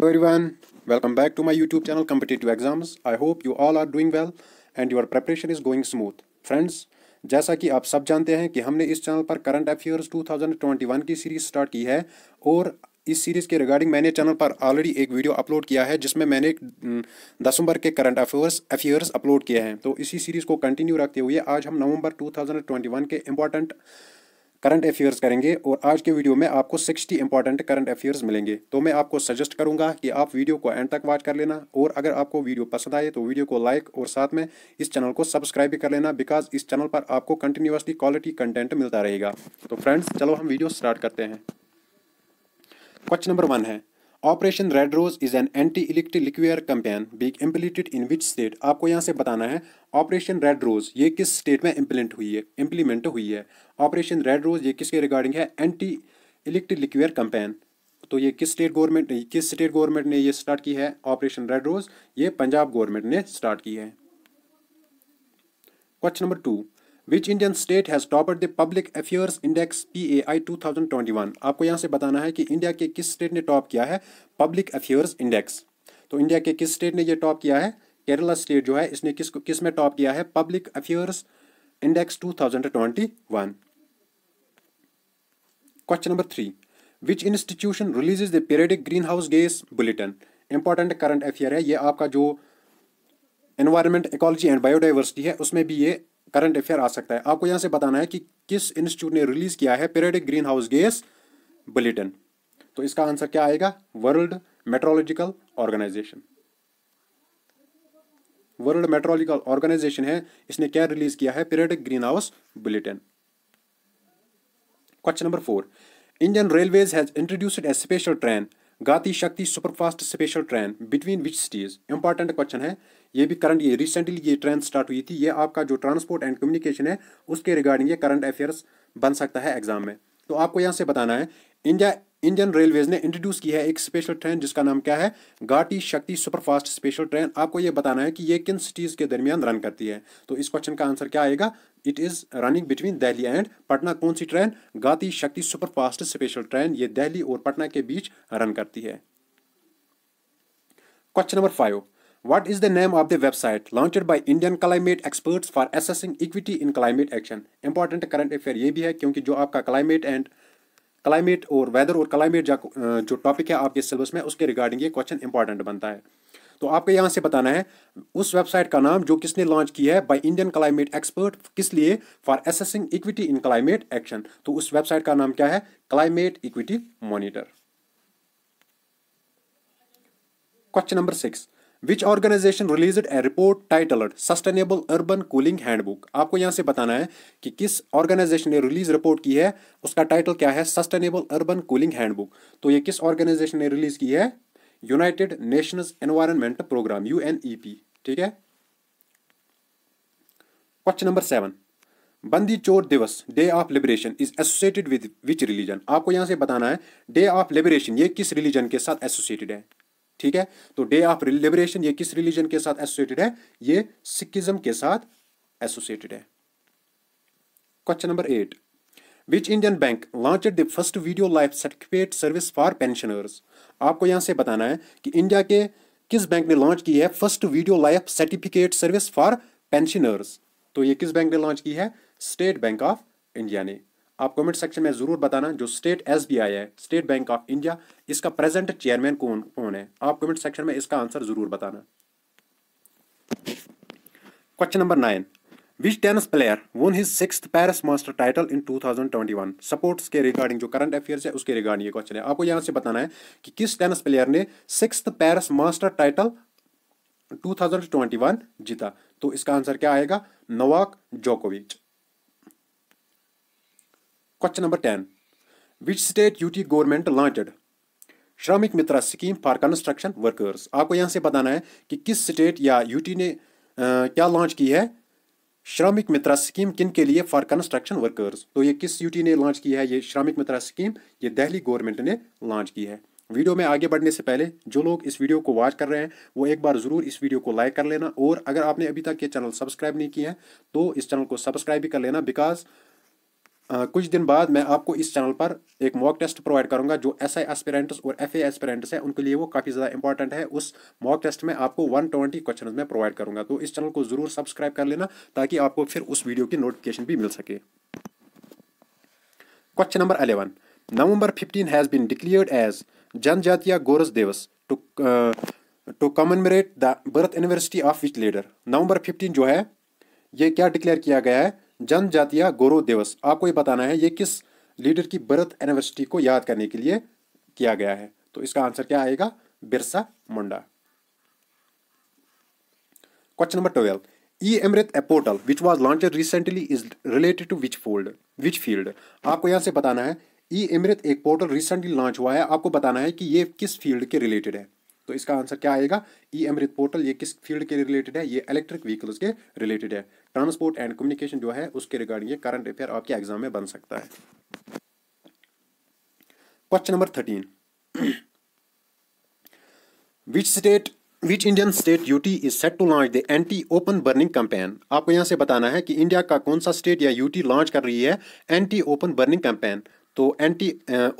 Hello everyone, welcome back to my YouTube channel Competitive Exams. I hope you all are doing well and your preparation is going smooth. Friends, जैसा कि आप सब जानते हैं कि हमने इस चैनल पर करंट अफेयर्स 2021 की सीरीज स्टार्ट की है और इस सीरीज़ के रिगार्डिंग मैंने चैनल पर ऑलरेडी एक वीडियो अपलोड किया है जिसमें मैंने दसंबर के करंट अफेयर्स अफेयर्स अपलोड किए हैं तो इसी सीरीज़ को कंटिन्यू रखते हुए आज हम नवंबर 2021 के इंपॉर्टेंट करंट अफेयर्स करेंगे और आज के वीडियो में आपको 60 इंपॉर्टेंट करंट अफेयर्स मिलेंगे तो मैं आपको सजेस्ट करूंगा कि आप वीडियो को एंड तक वॉच कर लेना और अगर आपको वीडियो पसंद आए तो वीडियो को लाइक और साथ में इस चैनल को सब्सक्राइब भी कर लेना बिकॉज इस चैनल पर आपको कंटिन्यूसली क्वालिटी कंटेंट मिलता रहेगा तो फ्रेंड्स चलो हम वीडियो स्टार्ट करते हैं क्वेश्चन नंबर वन है operation red rose is an anti illicit liquor campaign being implemented in which state आपको यहाँ से बताना है ऑपरेशन रेड रोज ये किस स्टेट में इम्प्लीमेंट हुई है इम्प्लीमेंट हुई है ऑपरेशन रेड रोज ये किसके रिगार्डिंग है एंटी इलेक्ट लिक्वेयर कंपेन तो ये किस स्टेट गवर्नमेंट किस स्टेट गवर्नमेंट ने ये स्टार्ट की है ऑपरेशन रेड रोज ये पंजाब गवर्नमेंट ने स्टार्ट की है question number two which Indian state has topped the public affairs index P A I two thousand twenty one आपको यहाँ से बताना है कि इंडिया के किस स्टेट ने टॉप किया है पब्लिक अफेयर्स इंडेक्स तो इंडिया के किस स्टेट ने यह टॉप किया है केरला स्टेट जो है इसने किस किस में टॉप किया है public affairs index two thousand twenty one question number three which institution release the periodic greenhouse gas bulletin important current affair है ये आपका जो एनवायरमेंट इकोलॉजी एंड बायोडाइवर्सिटी है उसमें भी ये करंट अफेयर आ सकता है आपको यहाँ से बताना है कि किस इंस्टीट्यूट ने रिलीज किया है periodic greenhouse gas bulletin तो इसका आंसर क्या आएगा world meteorological organisation world meteorological organisation है इसने क्या रिलीज किया है periodic greenhouse bulletin question number four Indian railways has introduced a special train Gati Shakti superfast special train between which cities important question है ये भी करंट ये रिसेंटली ये ट्रेंड स्टार्ट हुई थी ये आपका जो ट्रांसपोर्ट एंड कम्युनिकेशन है उसके रिगार्डिंग ये करंट अफेयर्स बन सकता है एग्जाम में तो आपको यहाँ से बताना है इंडिया इंडियन रेलवेज ने इंट्रोड्यूस की है एक स्पेशल ट्रेन जिसका नाम क्या है घाटी शक्ति सुपरफास्ट स्पेशल ट्रेन आपको ये बताना है कि ये किन सिटीज़ के दरमियान रन करती है तो इस क्वेश्चन का आंसर क्या आएगा it is running between Delhi and Patna कौन सी ट्रेन घाटी शक्ति सुपरफास्ट स्पेशल ट्रेन ये दिल्ली और पटना के बीच रन करती है question number five What is the name of the website launched by Indian climate experts for assessing equity in climate action? Important current affair ये भी है क्योंकि जो आपका climate and क्लाइमेट और वेदर और क्लाइमेट जो टॉपिक है आपके सिलेबस में उसके रिगार्डिंग ये क्वेश्चन इंपॉर्टेंट बनता है तो आपको यहाँ से बताना है उस वेबसाइट का नाम जो किसने लॉन्च की है बाय इंडियन क्लाइमेट एक्सपर्ट किस लिए for assessing equity in climate action तो उस वेबसाइट का नाम क्या है climate equity monitor question number six which organisation release a report titled sustainable urban cooling handbook आपको यहाँ से बताना है कि किस ऑर्गेनाइजेशन ने रिलीज रिपोर्ट की है उसका टाइटल क्या है सस्टेनेबल अर्बन कूलिंग हैंडबुक तो ये किस ऑर्गेनाइजेशन ने रिलीज की है United Nation environment programme U ठीक है question number seven Bandi Chhor Divas day of liberation is associated with which religion आपको यहां से बताना है डे ऑफ लिबरेशन ये किस रिलीजन के साथ एसोसिएटेड है ठीक है तो डे ऑफ लिबरेशन ये किस रिलीजन के साथ एसोसिएटेड है ये सिक्किज्म के साथ एसोसिएटेड है question number eight which Indian bank launch the first video life certificate service for pensioners आपको यहां से बताना है कि इंडिया के किस बैंक ने लॉन्च की है first video life certificate service for pensioners तो ये किस बैंक ने लॉन्च की है स्टेट बैंक ऑफ इंडिया ने आप कमेंट सेक्शन में ज़रूर बताना जो स्टेट एस है स्टेट बैंक ऑफ इंडिया इसका प्रेजेंट चेयरमैन कौन कौन है आप कमेंट सेक्शन में इसका आंसर ज़रूर बताना question number nine which tennis player won his six Paris master title in 2021 sports के रिगार्डिंग जो करंट अफेयर्स है उसके रिगार्डिंग ये क्वेश्चन है आपको यहाँ से बताना है कि किस टेनिस प्लेयर ने सिक्स पैरिस मास्टर टाइटल 2021 जीता तो इसका आंसर क्या आएगा नोवाक जोकोविच Question number 10. Which state UT government launched Shramik Mitra scheme for construction workers आपको यहाँ से बताना है कि किस स्टेट या यूटी ने आ, क्या लॉन्च की है श्रमिक मित्रा स्कीम किन के लिए फॉर कंस्ट्रक्शन वर्कर्स तो ये किस यूटी ने लॉन्च की है ये श्रमिक मित्रा स्कीम ये दिल्ली गवर्नमेंट ने लॉन्च की है वीडियो में आगे बढ़ने से पहले जो लोग इस वीडियो को वॉच कर रहे हैं वो एक बार ज़रूर इस वीडियो को लाइक कर लेना और अगर आपने अभी तक ये चैनल सब्सक्राइब नहीं किया है तो इस चैनल को सब्सक्राइब भी कर लेना बिकॉज़ कुछ दिन बाद मैं आपको इस चैनल पर एक मॉक टेस्ट प्रोवाइड करूंगा जो एस आई एस्पिरेंट्स और एफ ए एस्पिरेंट्स हैं उनके लिए वो काफ़ी ज़्यादा इंपॉर्टेंट है उस मॉक टेस्ट में आपको वन ट्वेंटी क्वेश्चन में प्रोवाइड करूंगा तो इस चैनल को ज़रूर सब्सक्राइब कर लेना ताकि आपको फिर उस वीडियो की नोटिफिकेशन भी मिल सके question number eleven November fifteen has been declared as Janjatiya Gaurav Divas to to commemorate the birth university of which leader November fifteen जो है ये क्या डिक्लेयर किया गया है जनजातीय गौरव दिवस आपको ये बताना है ये किस लीडर की बर्थ एनिवर्सिटी को याद करने के लिए किया गया है तो इसका आंसर क्या आएगा Birsa Munda question number twelve E Amrit a portal which was launched recently is related to which fold which field आपको यहाँ से बताना है ई अमृत एक पोर्टल रिसेंटली लॉन्च हुआ है आपको बताना है कि ये किस फील्ड के रिलेटेड है तो इसका आंसर क्या आएगा ई e अमृत पोर्टल ये किस फील्ड के रिलेटेड है ये इलेक्ट्रिक व्हीकल्स के रिलेटेड है ट्रांसपोर्ट एंड कम्युनिकेशन जो है उसके रिगार्डिंग ये करंट अफेयर आपके एग्जाम में बन सकता है question number thirteen which state which Indian state UT is set to launch the anti open burning campaign आपको यहां से बताना है कि इंडिया का कौन सा स्टेट या यूटी लॉन्च कर रही है एंटी ओपन बर्निंग कैंपेन तो एंटी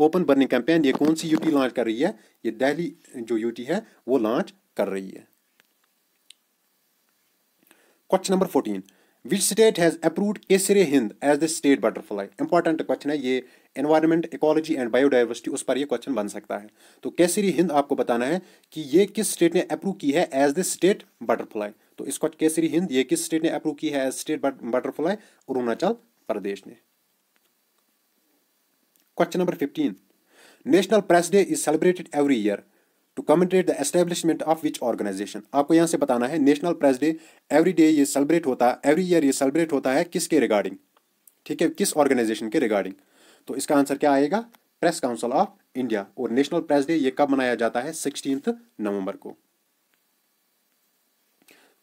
ओपन बर्निंग कैंपेन ये कौन सी यूटी लॉन्च कर रही है ये दिल्ली जो यूटी है वो लॉन्च कर रही है question number fourteen which state has approved Kaiser e Hind as the state butterfly important question है ये एनवायरमेंट इकोलॉजी एंड बायोडाइवर्सिटी उस पर ये क्वेश्चन बन सकता है तो केसरी हिंद आपको बताना है कि ये किस स्टेट ने अप्रूव की है एज द स्टेट बटरफ्लाई तो इस क्वेश्चन केसरी हिंद ये किस स्टेट ने अप्रूव की है as state butterfly Arunachal Pradesh ने Question number 15. National press day is celebrated every year to commemorate the establishment of which organisation आपको यहाँ से बताना है national press day every day ये सेलिब्रेट होता है एवरी ईयर ये सेलिब्रेट होता है किसके रिगार्डिंग ठीक है किस ऑर्गेनाइजेशन के रिगार्डिंग तो इसका आंसर क्या आएगा प्रेस काउंसिल ऑफ इंडिया और नेशनल प्रेस डे ये कब मनाया जाता है सिक्सटीन नवंबर को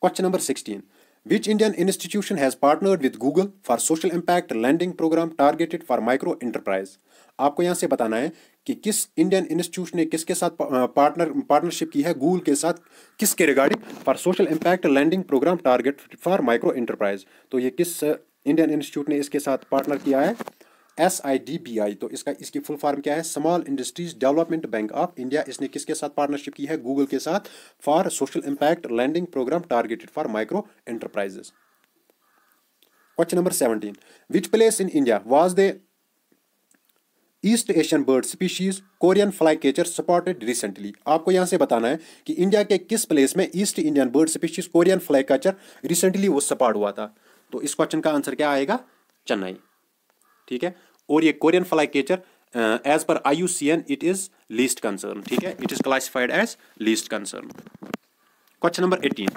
question number sixteen Which Indian institution has partnered with Google for social impact lending program targeted for micro enterprise? आपको यहाँ से बताना है कि किस इंडियन इंस्टीट्यूट ने किसके साथ पार्टनर पार्टनरशिप की है गूगल के साथ किसके regarding for social impact landing programme target for micro enterprise तो ये किस इंडियन इंस्टीट्यूट ने इसके साथ पार्टनर किया है S I D B I तो इसका इसकी फुल फॉर्म क्या है Small Industries Development Bank of India इसने किसके साथ पार्टनरशिप की है गूगल के साथ for social impact landing programme targeted for micro enterprises question number seventeen which place in India was the East Asian bird species Korean flycatcher spotted recently आपको यहां से बताना है कि इंडिया के किस प्लेस में East Indian bird species Korean flycatcher recently वो स्पॉट हुआ था तो इस क्वेश्चन का आंसर क्या आएगा चेन्नई ठीक है और ये कोरियन फ्लाई कैचर एज पर I U C N it is least concern ठीक है it is classified as least concern question number eighteen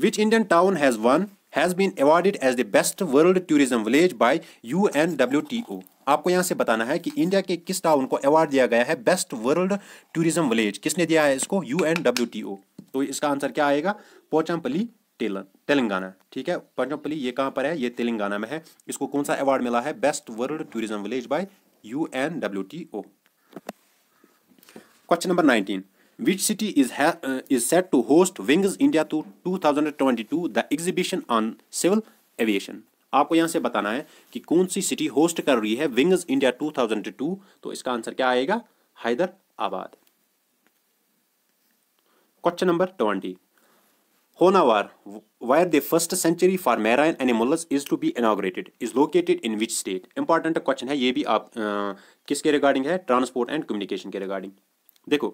which Indian town has won has been awarded as the best world tourism village by U N W T O आपको यहां से बताना है कि India के किस टाउन को award दिया गया है बेस्ट वर्ल्ड टूरिज्म विलेज किसने दिया है इसको U N W T O तो इसका आंसर क्या आएगा पोचमपली टेलर तेलंगाना ठीक है पंचमपली ये कहाँ पर है ये तेलंगाना में है इसको कौन सा अवार्ड मिला है best world tourism village by U N W T O question number nineteen which city which is set to host wings India two two thousand twenty two the exhibition on civil aviation आपको यहाँ से बताना है कि कौन सी city host कर रही है wings India two thousand two तो इसका आंसर क्या आएगा Hyderabad question number twenty Honavar, where the first century for marine animals is to be inaugurated, is located in which state? Important question है ये भी आप किसके रिगार्डिंग है ट्रांसपोर्ट एंड कम्युनिकेशन के रिगार्डिंग देखो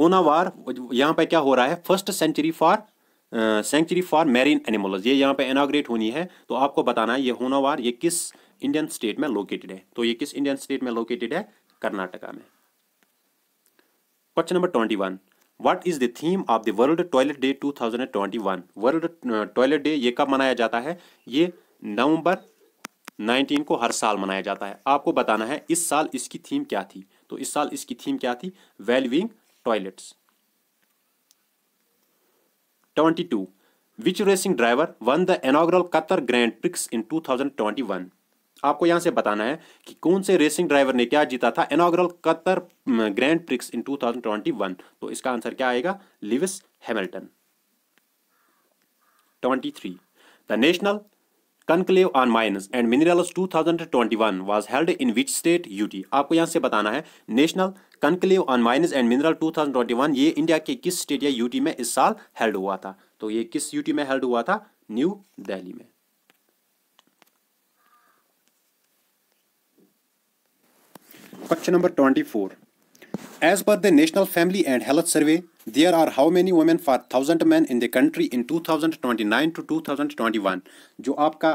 होनावार यहाँ पर क्या हो रहा है first sanctuary for sanctuary for marine animals ये यहाँ पे इनाग्रेट होनी है तो आपको बताना है ये होनावार ये किस इंडियन स्टेट में लोकेटेड है तो ये किस इंडियन स्टेट में लोकेटेड है कर्नाटका में question number twenty one what is the theme of the world toilet day 2021 world toilet day ये कब मनाया जाता है ये नवंबर 19 को हर साल मनाया जाता है आपको बताना है इस साल इसकी थीम क्या थी तो इस साल इसकी थीम क्या थी valuing toilets 22 which racing driver won the inaugural Qatar Grand Prix in 2021 आपको यहां से बताना है कि कौन से रेसिंग ड्राइवर ने क्या जीता था inaugural Qatar grand prix in 2021 तो इसका आंसर क्या आएगा Lewis Hamilton 23 the national conclave on mines and minerals 2021 was held in which state UT आपको यहां से बताना है national conclave on mines and mineral 2021 ये इंडिया के किस स्टेट या यूटी में इस साल हेल्ड हुआ था तो ये किस यूटी में हेल्ड हुआ था न्यू दिल्ली में Question number 24. As per the National Family and Health Survey, there are how many women for 1000 men in the country in 2029 to 2021? जो आपका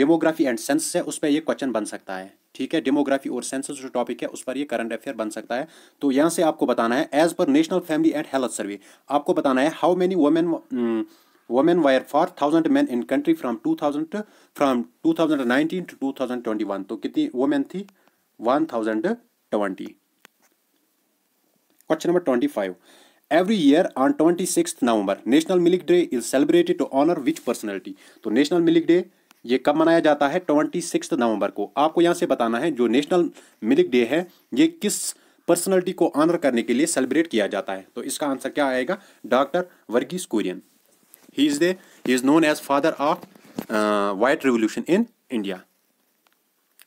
डेमोग्राफी एंड सेंसस है उस पर यह क्वेश्चन बन सकता है ठीक है डेमोग्राफी और सेंसस जो टॉपिक है उस पर ये करंट अफेयर बन सकता है तो यहाँ से आपको बताना है एज पर national family and health survey आपको बताना है how many women women were 4000 men in country from 2000 to, from 2019 to 2021 तो कितनी women थी one thousand twenty question number twenty five every year on twenty six November national milk day is celebrated to honour which personality तो national milk day ये कब मनाया जाता है twenty six नवंबर को आपको यहाँ से बताना है जो नेशनल मिल्क डे है ये किस पर्सनैलिटी को ऑनर करने के लिए सेलिब्रेट किया जाता है तो इसका आंसर क्या आएगा doctor Verghese Kurien he is the he is known as father of white revolution in India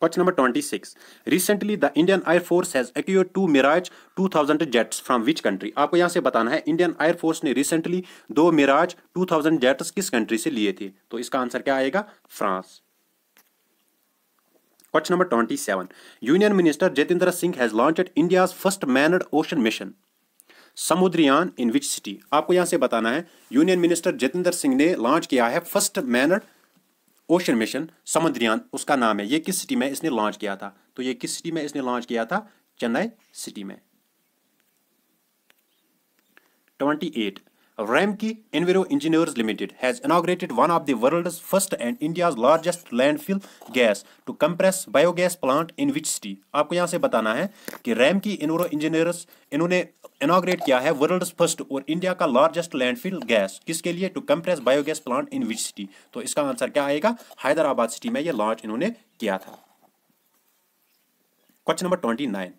Question number 26? Recently, the Indian Air Force has acquired two Mirage 2000 jets from which country? आपको यहाँ से बताना है Indian Air Force ने recently दो Mirage 2000 jets किस country से लिए थे तो इसका आंसर क्या आएगा France. Question number 27. Union Minister Jitendra Singh has launched India's first manned ocean mission. Samudrayaan in which city आपको यहां से बताना है यूनियन मिनिस्टर जितेंद्र सिंह ने लॉन्च किया है first manned ocean mission Samudrayaan उसका नाम है ये किस सिटी में इसने लॉन्च किया था तो ये किस सिटी में इसने लॉन्च किया था चेन्नई सिटी में twenty eight Ramki Enviro Engineers Limited has inaugurated one of the world's first and India's largest landfill gas to compress biogas plant in which city? आपको यहाँ से बताना है कि Ramki Enviro Engineers इन्होंने इनाग्रेट किया है वर्ल्ड फर्स्ट और इंडिया का लार्जेस्ट लैंडफिल गैस किसके लिए to compress biogas plant in which city तो इसका आंसर क्या आएगा हैदराबाद सिटी में ये लॉन्च इन्होंने किया था question number twenty nine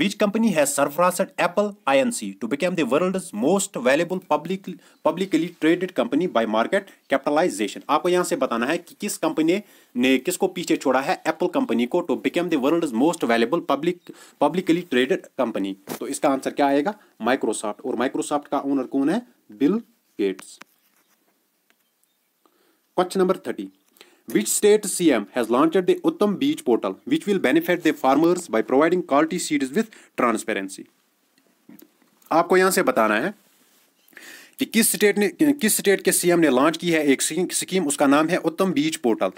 which company has surpassed Apple Inc. to become the world's most valuable public, publicly traded company by market capitalization. आपको यहाँ से बताना है कि किस कंपनी ने किसको पीछे छोड़ा है एप्पल कंपनी को to become the world most valuable public publicly traded company तो इसका आंसर क्या आएगा माइक्रोसॉफ्ट और माइक्रोसॉफ्ट का ओनर कौन है Bill Gates question number thirty Which state CM has launched the Uttam Beach Portal, which will benefit the farmers by providing quality seeds with transparency? आपको यहां से बताना है कि किस स्टेट ने किस स्टेट के सीएम ने लॉन्च की है एक स्कीम उसका नाम है उत्तम बीज पोर्टल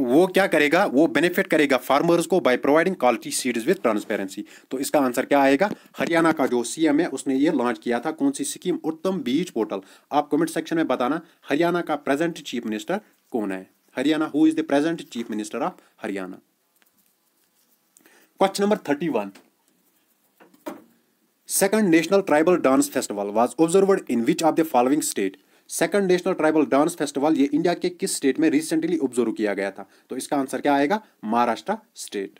वो क्या करेगा वो बेनिफिट करेगा फार्मर्स को by providing quality seeds with transparency तो इसका आंसर क्या आएगा हरियाणा का जो सीएम है उसने ये लॉन्च किया था कौन सी स्कीम उत्तम बीज पोर्टल आप कमेंट सेक्शन में बताना हरियाणा का प्रेजेंट चीफ मिनिस्टर कौन है Haryana. Who is the present Chief Minister of Haryana? Question number 31. Second National Tribal Dance Festival was observed in which of the following state? Second national tribal dance festival ये India के किस state में recently observe किया गया था तो इसका answer क्या आएगा Maharashtra state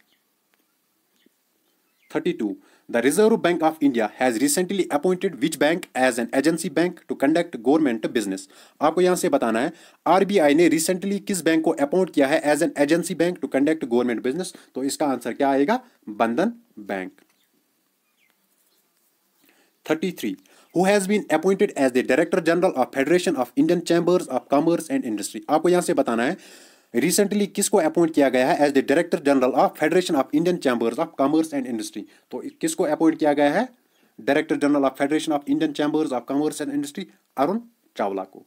thirty two The Reserve Bank of India has recently appointed which bank as an agency bank to conduct government business. आपको यहाँ से बताना है आरबीआई ने recently किस बैंक को अपॉइंट किया है as an agency bank to conduct government business. तो इसका आंसर क्या आएगा Bandhan bank 33. who has been appointed as the director general of federation of indian chambers of commerce and industry आपको यहाँ से बताना है रिसेंटली किसको अपॉइंट किया गया है as the director general of federation of Indian chambers of commerce and industry तो किसको अपॉइंट किया गया है director general of federation of Indian chambers of commerce and industry Arun Chawla को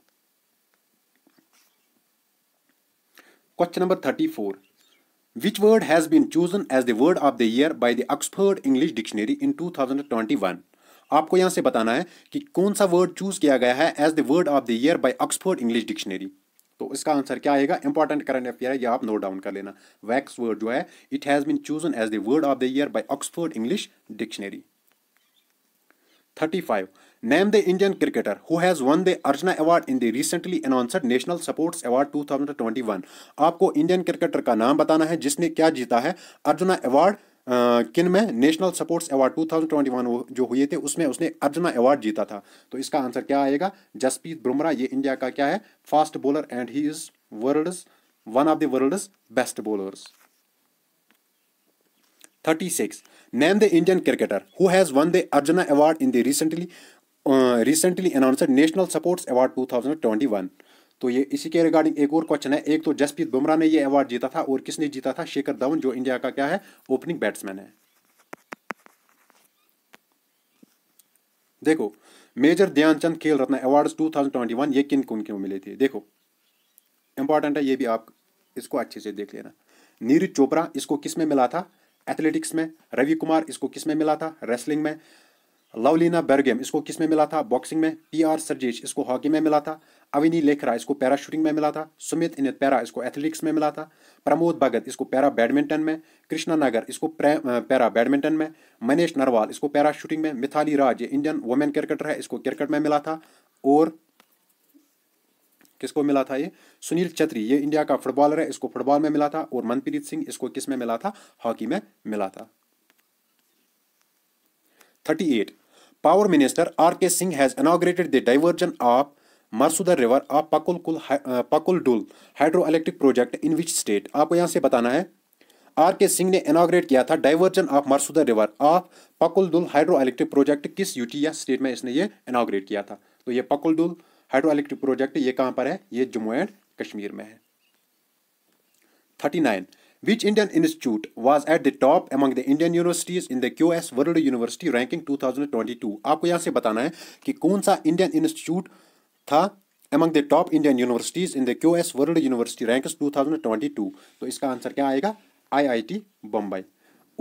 question number thirty four which word has been chosen as the word of the year by the Oxford English dictionary in two thousand twenty one आपको यहां से बताना है कि कौन सा word choose किया गया है as the word of the year by Oxford English dictionary तो इसका आंसर क्या आएगा इंपॉर्टेंट करंट अफेयर है यह आप नोट डाउन कर लेना वैक्स वर्ड जो है it has been chosen as the word of the year by Oxford English dictionary thirty five Name the Indian cricketer who has won the Arjuna Award in the recently announced National Sports Award 2021. आपको Indian cricketer का नाम बताना है जिसने क्या जीता है arjuna award किन में नेशनल स्पोर्ट्स अवार्ड 2021 जो हुए थे उसमें उसने अर्जुना अवार्ड जीता था तो इसका आंसर क्या आएगा जसप्रीत बुमराह ये इंडिया का क्या है fast bowler and he is world one of the world best bowlers thirty six the the Indian cricketer has won the arjuna award in the announced national recently award two thousand twenty one तो ये इसी के regarding एक और question है एक तो जसप्रीत बुमराह ने ये अवार्ड जीता था और किसने जीता था शेखर धवन जो इंडिया का क्या है ओपनिंग बैट्समैन है देखो मेजर ध्यानचंद खेल रत्न अवार्ड्स 2021 ये किन किन क्यों मिले थे देखो इंपॉर्टेंट है ये भी आप इसको अच्छे से देख लेना नीरज चोपड़ा इसको किस में मिला था एथलेटिक्स में रवि कुमार इसको किस में मिला था रेसलिंग में लवलीना बर्गेम इसको किस में मिला था बॉक्सिंग में पी आर सरजेश इसको हॉकी में मिला था अविनी लेखरा इसको पैरा शूटिंग में मिला था सुमित इनित पैरा इसको एथलेटिक्स में मिला था प्रमोद भगत इसको पैरा बैडमिंटन में कृष्णा नगर इसको पैरा बैडमिंटन में मनीष नरवाल इसको पैरा शूटिंग में मिथाली राज ये इंडियन वुमेन क्रिकेटर है इसको क्रिकेट में मिला था और किसको मिला था ये सुनील छत्री ये इंडिया का फुटबॉलर है इसको फुटबॉल में मिला था और मनप्रीत सिंह इसको किस में मिला था हॉकी में मिला था thirty eight Power Minister R.K. Singh has inaugurated the diversion of Marsuda River, a Pakulkul uh, Pakuldul hydroelectric project in which state? आपको यहाँ से बताना है आर के सिंह ने इनाग्रेट किया था diversion of Marusudar river of Pakaldul hydro electric project किस यूटी या स्टेट में इसने ये इनाग्रेट किया था तो ये पकुलडुल हाइड्रो इलेक्ट्रिक प्रोजेक्ट ये कहाँ पर है ये जम्मू एंड कश्मीर में है thirty nine Which Indian institute was at the top among the Indian universities in the QS World University ranking 2022? आपको यहाँ से बताना है कि कौन सा इंडियन इंस्टीट्यूट था among the top Indian universities in the QS World University ranks 2022. तो इसका आंसर क्या आएगा आईआईटी बम्बई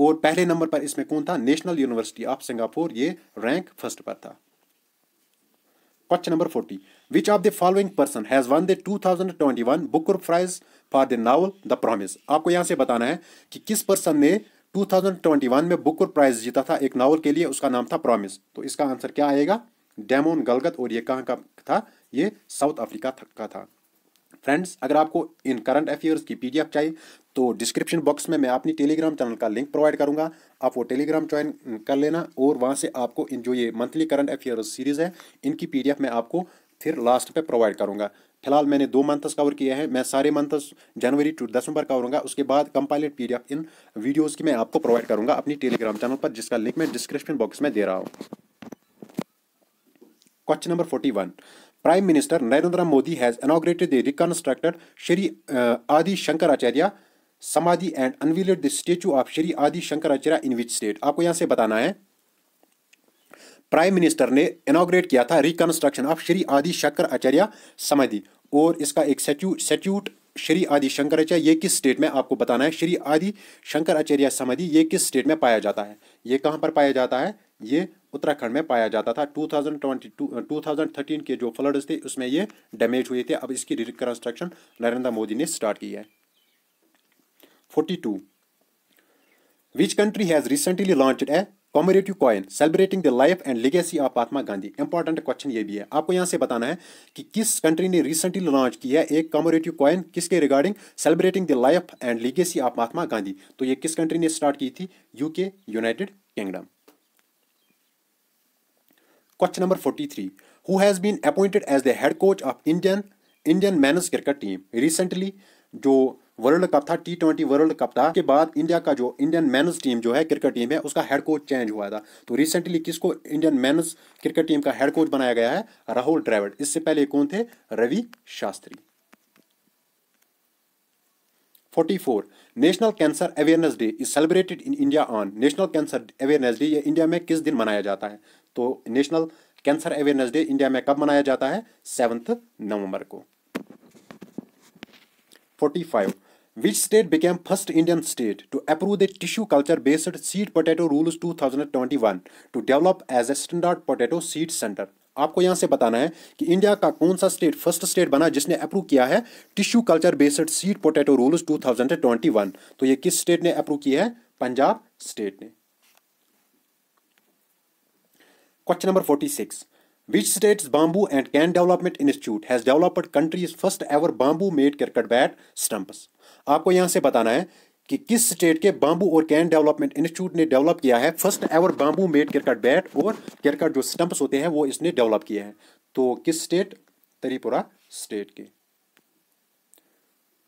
और पहले नंबर पर इसमें कौन था नेशनल यूनिवर्सिटी ऑफ सिंगापुर ये रैंक फर्स्ट पर था Question number 40. Which of the following person has won the 2021 Booker Prize for the novel the promise आपको यहाँ से बताना है कि किस पर्सन ने 2021 में बुकर प्राइज जीता था एक नावल के लिए उसका नाम था प्रॉमिस तो इसका आंसर क्या आएगा डेमोन गलगत और ये कहाँ का था ये साउथ अफ्रीका का था फ्रेंड्स अगर आपको इन करंट अफेयर्स की पीडीएफ चाहिए तो डिस्क्रिप्शन बॉक्स में मैं अपनी टेलीग्राम चैनल का लिंक प्रोवाइड करूंगा आप वो टेलीग्राम ज्वाइन कर लेना और वहाँ से आपको इन जो ये मंथली करंट अफेयर सीरीज़ है इनकी पीडीएफ मैं आपको फिर लास्ट पे प्रोवाइड करूंगा फिलहाल मैंने दो मंथस कवर किए हैं मैं सारे मंथस जनवरी टू दिसंबर करूँगा उसके बाद कंपाइलेट एफ इन वीडियोज की मैं आपको प्रोवाइड करूंगा अपनी टेलीग्राम चैनल पर जिसका लिंक मैं डिस्क्रिप्शन बॉक्स में दे रहा हूँ question number forty one prime minister Narendra Modi has inaugurated the reconstructed Shri Adi Shankaracharya Samadhi and unveiled the statue of Shri Adi Shankaracharya in which state आपको यहाँ से बताना है प्राइम मिनिस्टर ने इनाग्रेट किया था रिकन्स्ट्रक्शन ऑफ श्री आदि शंकराचार्य समाधि और इसका एक सेट्यूट श्री आदि शंकराचार्य ये किस स्टेट में आपको बताना है श्री आदि शंकराचार्य समाधि ये किस स्टेट में पाया जाता है ये कहाँ पर पाया जाता है ये उत्तराखंड में पाया जाता था 2022 2013 uh, के जो फ्लड्स थे उसमें ये डैमेज हुए थे अब इसकी रिकन्स्ट्रक्शन नरेंद्र मोदी ने स्टार्ट की है 42. Which country has recently launched a commemorative coin celebrating the life and legacy of Mahatma Gandhi important question ये भी है आपको यहाँ से बताना है कि किस कंट्री ने रिसेंटली लॉन्च किया है एक कॉमरेटिव कॉइन किसके regarding celebrating the life and legacy of Mahatma Gandhi तो ये किस कंट्री ने स्टार्ट की थी UK United Kingdom question number forty three who has been appointed as the head coach of Indian Indian men's cricket team recently जो world cup था T twenty world cup था के बाद इंडिया का जो इंडियन मेन्स टीम जो है cricket team है उसका हेड कोच चेंज हुआ था तो रिसेंटली किसको इंडियन मैनस क्रिकेट टीम का हेड कोच बनाया गया है राहुल द्रविड़ इससे पहले कौन थे Ravi Shastri 44 national cancer awareness day is celebrated in India on national cancer awareness day ये इंडिया में किस दिन मनाया जाता है तो national cancer awareness day India में कब मनाया जाता है सेवन्थ नवंबर को 45 Which state became first Indian state to approve the tissue culture-based seed potato rules 2021 to develop as a standard potato seed center? आपको यहाँ से बताना है कि इंडिया का कौन सा स्टेट फर्स्ट स्टेट बना जिसने अप्रूव किया है tissue culture based seed potato rules 2021 तो ये किस स्टेट ने अप्रूव किया है पंजाब स्टेट ने question number 46 Which state's Bamboo and Can Development Institute has developed country's first ever bamboo made cricket bat stumps? आपको यहाँ से बताना है कि किस स्टेट के बाम्बू और कैन डेवलपमेंट इंस्टीट्यूट ने डेवलप किया है first ever bamboo made cricket bat और क्रिकेट जो स्टंप्स होते हैं वो इसने डेवलप किए हैं तो किस स्टेट त्रिपुरा स्टेट के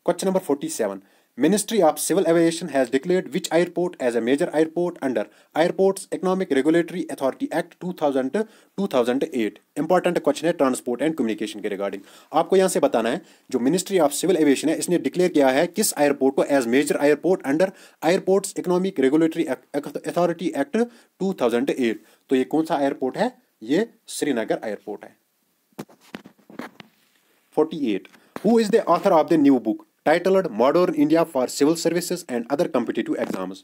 question number forty seven Ministry of Civil Aviation has declared which airport as a major airport under Airports Economic Regulatory Authority Act 2000 2008 important question है ट्रांसपोर्ट एंड कम्युनिकेशन के रिगार्डिंग आपको यहाँ से बताना है जो मिनिस्ट्री ऑफ सिविल एविएशन है इसने डिक्लेयर किया है किस एयरपोर्ट को as major airport under airports economic regulatory authority act 2008 तो ये कौन सा एयरपोर्ट है ये श्रीनगर एयरपोर्ट है 48 who is the author of the new book titled modern India for civil services and other competitive exams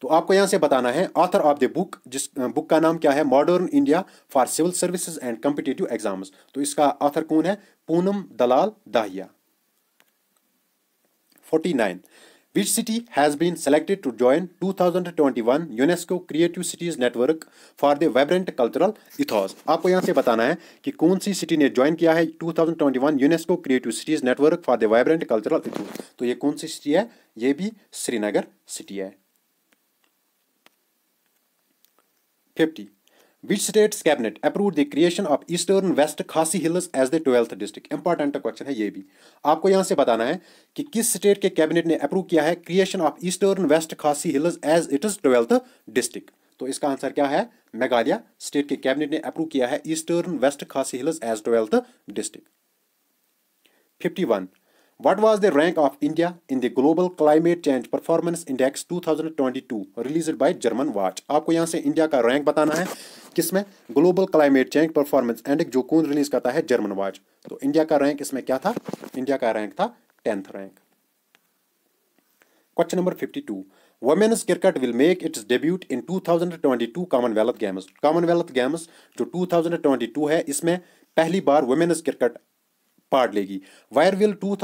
तो आपको यहाँ से बताना है ऑथर ऑफ द बुक जिस बुक का नाम क्या है modern India for civil services and competitive exams तो इसका ऑथर कौन है Poonam Dalal Dahiya forty nine Which city has been selected to join 2021 UNESCO Creative Cities Network for the vibrant cultural ethos? आपको यहाँ से बताना है कि कौन सी सिटी ने ज्वाइन किया है 2021 UNESCO Creative Cities Network for the vibrant cultural ethos? तो ये कौन सी सिटी है ये भी श्रीनगर सिटी है fifty Which state's cabinet approved the creation of Eastern West Khasi hills as the twelfth district important question है ये भी आपको यहां से बताना है कि किस स्टेट के कैबिनेट ने अप्रूव किया है creation of eastern west Khasi hills as it is twelfth district तो इसका आंसर क्या है मेघालय स्टेट के कैबिनेट ने अप्रूव किया है eastern west Khasi hills as twelfth district fifty one What was the rank of India in the Global Climate Change Performance Index 2022 released by German Watch? आपको यहाँ से इंडिया का रैंक बताना है किसमें global climate change performance index जो कौन release करता है जर्मन वॉच तो इंडिया का रैंक इसमें क्या था इंडिया का रैंक था tenth rank question number fifty two women's cricket will make its debut in 2022 commonwealth games commonwealth games जो 2022 है इसमें पहली बार वुमेन्स क्रिकेट पार्ट लेगी where will to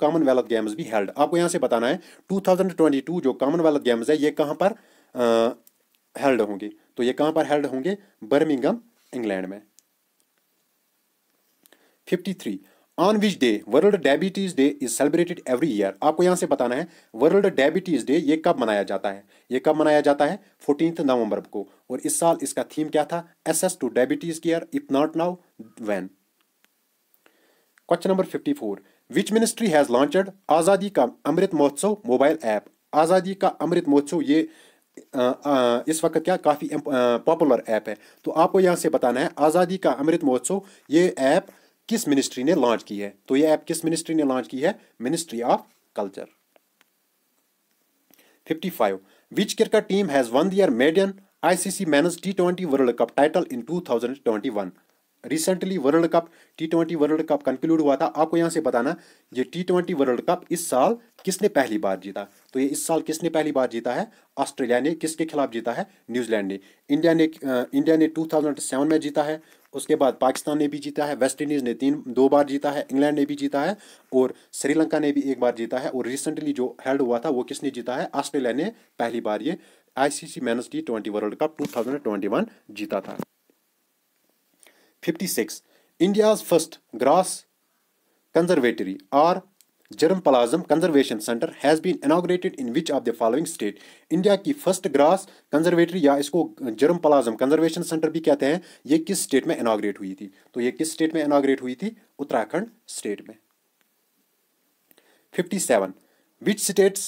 commonwealth games भी हेल्ड आपको यहाँ से बताना है 2022 जो कॉमनवेल्थ गेम्स है ये कहाँ पर हेल्ड होंगे तो ये कहाँ पर हेल्ड होंगे बर्मिंगम इंग्लैंड में 53 on which day world diabetes day is celebrated every year आपको यहाँ से बताना है वर्ल्ड डायबिटीज डे ये कब मनाया जाता है ये कब मनाया जाता है फोर्टीन नवंबर को और इस साल इसका थीम क्या था access to diabetes care if not now when question number fifty four which ministry has launched Azadi Ka अमृत महोत्सव मोबाइल ऐप आजादी का अमृत महोत्सव ये आ, आ, इस वक्त क्या काफ़ी पॉपुलर ऐप है तो आपको यहाँ से बताना है आज़ादी का अमृत महोत्सव ये ऐप किस मिनिस्ट्री ने लॉन्च की है तो ये ऐप किस मिनिस्ट्री ने लॉन्च की है ministry of culture fifty five which cricket team has won their maiden I C C men's T twenty world cup title in two thousand twenty one recently world cup T twenty world cup conclude हुआ था आपको यहाँ से बताना ये T twenty world cup इस साल किसने पहली बार जीता तो ये इस साल किसने पहली बार जीता है ऑस्ट्रेलिया ने किसके खिलाफ जीता है न्यूजीलैंड ने इंडिया ने इंडिया ने टू थाउजेंड सेवन में जीता है उसके बाद पाकिस्तान ने भी जीता है वेस्ट इंडीज़ ने तीन दो बार जीता है इंग्लैंड ने भी जीता है और श्रीलंका ने भी एक बार जीता है और रिसेंटली जो हेल्ड हुआ था वो किसने जीता है ऑस्ट्रेलिया ने पहली बार ये ICC men's T twenty world cup two thousand twenty one जीता था 56. India's first grass conservatory or germplasm conservation center has been inaugurated in which of the following state india ki first grass conservatory ya isko germplasm conservation centre भी कहते हैं ये किस state में inaugurate हुई थी तो ये किस स्टेट में इनाग्रेट हुई थी उत्तराखंड स्टेट में 57 which states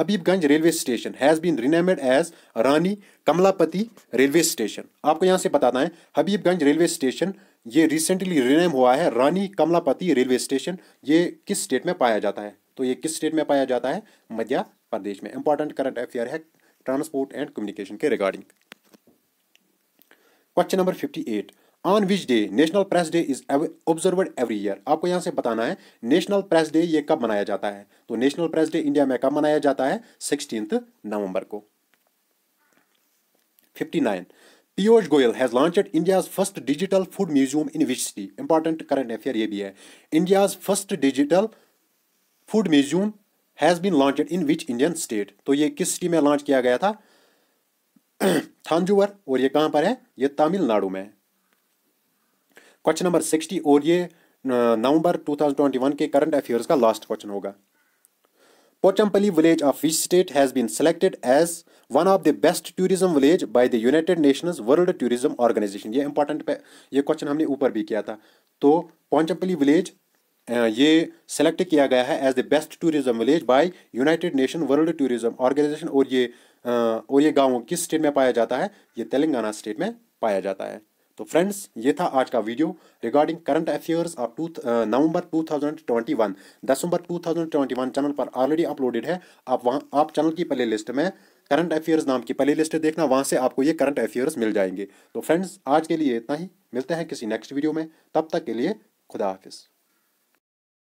Habibganj railway station has been renamed as Rani Kamlapati railway station आपको यहाँ से बताना है हबीबगंज रेलवे स्टेशन ये रिसेंटली रिनेम हुआ है रानी कमलापति रेलवे स्टेशन ये किस स्टेट में पाया जाता है तो ये किस स्टेट में पाया जाता है मध्य प्रदेश में इंपॉर्टेंट करंट अफेयर है ट्रांसपोर्ट एंड कम्युनिकेशन के regarding question number fifty eight on which day national press day is observed every year आपको यहाँ से बताना है नेशनल प्रेस डे ये कब मनाया जाता है तो नेशनल प्रेस डे इंडिया में कब मनाया जाता है सिक्सटीन नवंबर को fifty nine Piyush Goyal has launched India's first digital food museum in which city important current affair ये भी है India's first digital food museum has been launched in which Indian state तो ये किस सिटी में लॉन्च किया गया था थानजूवर और ये कहाँ पर है ये तमिलनाडु में है क्वेश्चन नंबर सिक्सटी और ये नवंबर 2021 के करंट अफेयर्स का लास्ट क्वेश्चन होगा Pochampally village of which state has been selected as one of the best tourism village by the United Nations World Tourism Organisation ये इंपॉर्टेंट ये क्वेश्चन हमने ऊपर भी किया था तो पोचमपली विलेज ये सेलेक्ट किया गया है as the best tourism village by United Nation World Tourism Organisation और ये और ये गाँव किस स्टेट में पाया जाता है ये तेलंगाना स्टेट में पाया जाता है तो फ्रेंड्स ये था आज का video regarding current affairs of two नवंबर 2021 दिसंबर 2021 चैनल पर ऑलरेडी अपलोडेड है आप वहाँ आप चैनल की प्ले लिस्ट में करंट अफेयर्स नाम की प्ले लिस्ट देखना वहाँ से आपको ये करंट अफेयर्स मिल जाएंगे तो फ्रेंड्स आज के लिए इतना ही मिलते हैं किसी नेक्स्ट वीडियो में तब तक के लिए खुदा हाफिज़